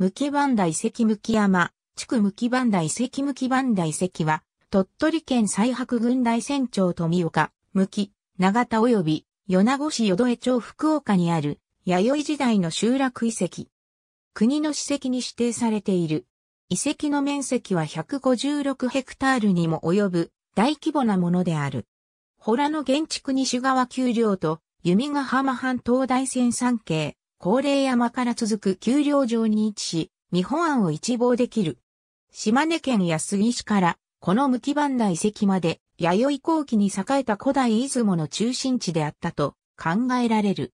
無木番台跡向き山、地区無木番台関無木番台跡は、鳥取県最白郡大船長富岡、向き、長田及び、米子市淀江町福岡にある、弥生時代の集落遺跡。国の史跡に指定されている。遺跡の面積は156ヘクタールにも及ぶ大規模なものである。洞の原築西側丘陵と弓ヶ浜半島大山山系、高齢山から続く丘陵上に位置し、日本湾を一望できる。島根県安杉市から、この無基盤遺石まで、弥生後期に栄えた古代出雲の中心地であったと考えられる。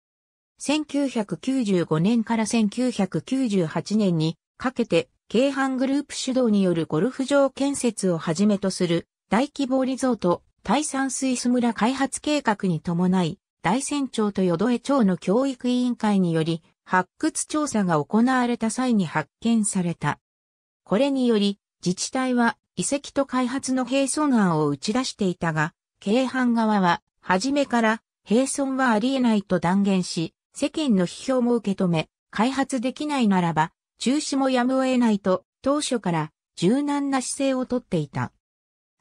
1995年から1998年にかけて、京阪グループ主導によるゴルフ場建設をはじめとする大規模リゾート、大山水ス村開発計画に伴い、大船町と淀江町の教育委員会により発掘調査が行われた際に発見された。これにより自治体は遺跡と開発の並存案を打ち出していたが、京阪側は初めから並存はありえないと断言し、世間の批評も受け止め、開発できないならば中止もやむを得ないと当初から柔軟な姿勢をとっていた。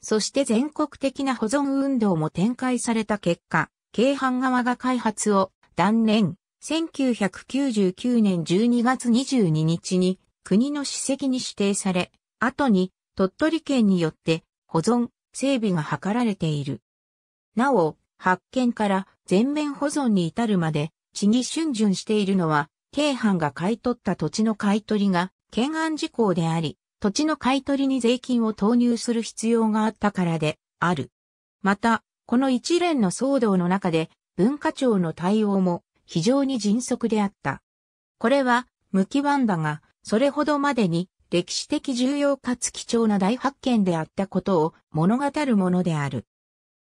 そして全国的な保存運動も展開された結果、京阪側が開発を断念、1999年12月22日に国の史跡に指定され、後に鳥取県によって保存、整備が図られている。なお、発見から全面保存に至るまで、地に春巡しているのは、京阪が買い取った土地の買い取りが、懸案事項であり、土地の買い取りに税金を投入する必要があったからで、ある。また、この一連の騒動の中で文化庁の対応も非常に迅速であった。これは、無期湾だが、それほどまでに歴史的重要かつ貴重な大発見であったことを物語るものである。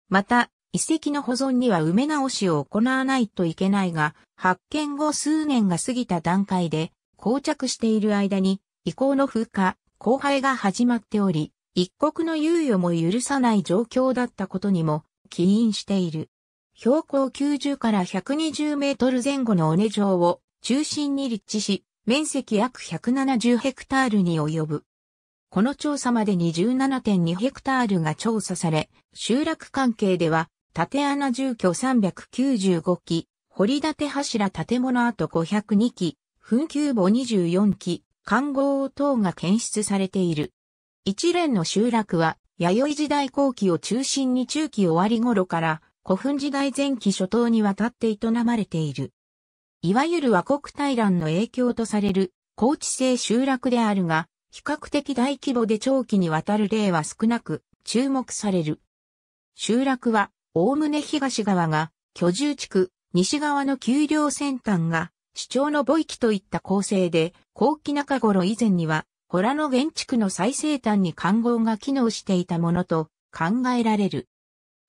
また、遺跡の保存には埋め直しを行わないといけないが、発見後数年が過ぎた段階で、膠着している間に、遺構の風化、荒廃が始まっており、一刻の猶予も許さない状況だったことにも、起因している。標高90から120メートル前後の尾根城を中心に立地し、面積約170ヘクタールに及ぶ。この調査までに17.2ヘクタールが調査され、集落関係では、縦穴住居395基、掘り立て柱建物跡502基、墳丘墓24基、観光等が検出されている。一連の集落は弥生時代後期を中心に中期終わり頃から古墳時代前期初頭にわたって営まれている。いわゆる和国大乱の影響とされる高知性集落であるが、比較的大規模で長期にわたる例は少なく注目される。集落は、おおむね東側が居住地区、西側の丘陵先端が主張の母域といった構成で、後期中頃以前には洞の原地区の最西端に環壕が機能していたものと考えられる。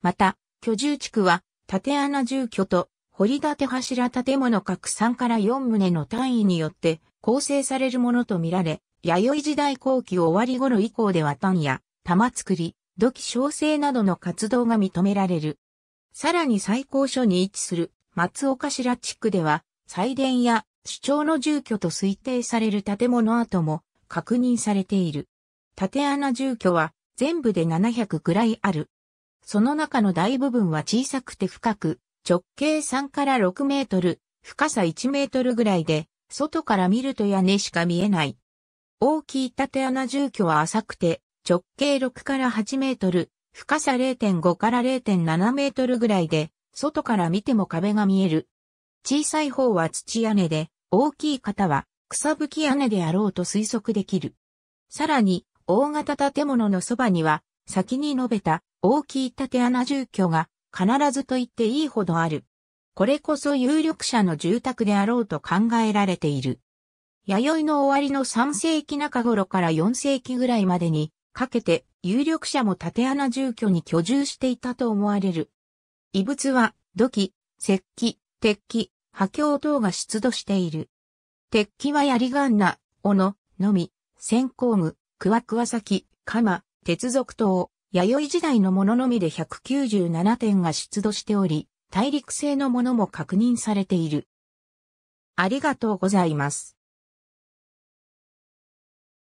また、居住地区は、縦穴住居とり立て柱建物各3から4棟の単位によって構成されるものとみられ、弥生時代後期終わり頃以降では単や玉作り、土器小生などの活動が認められる。さらに最高所に位置する松岡白地区では、祭殿や主張の住居と推定される建物跡も確認されている。縦穴住居は全部で700くらいある。その中の大部分は小さくて深く、直径3から6メートル、深さ1メートルぐらいで、外から見ると屋根しか見えない。大きい縦穴住居は浅くて、直径6から8メートル、深さ0.5から0.7メートルぐらいで、外から見ても壁が見える。小さい方は土屋根で、大きい方は草吹き屋根であろうと推測できる。さらに、大型建物のそばには、先に述べた大きい縦穴住居が必ずと言っていいほどある。これこそ有力者の住宅であろうと考えられている。弥生の終わりの3世紀中頃から4世紀ぐらいまでにかけて有力者も縦穴住居に居住していたと思われる。遺物は土器、石器、鉄器、波橋等が出土している。鉄器は槍ガンナ、斧、のみ、先行具、クワクワ先、鎌、鉄属刀、弥生時代のもののみで197点が出土しており、大陸製のものも確認されている。ありがとうございます。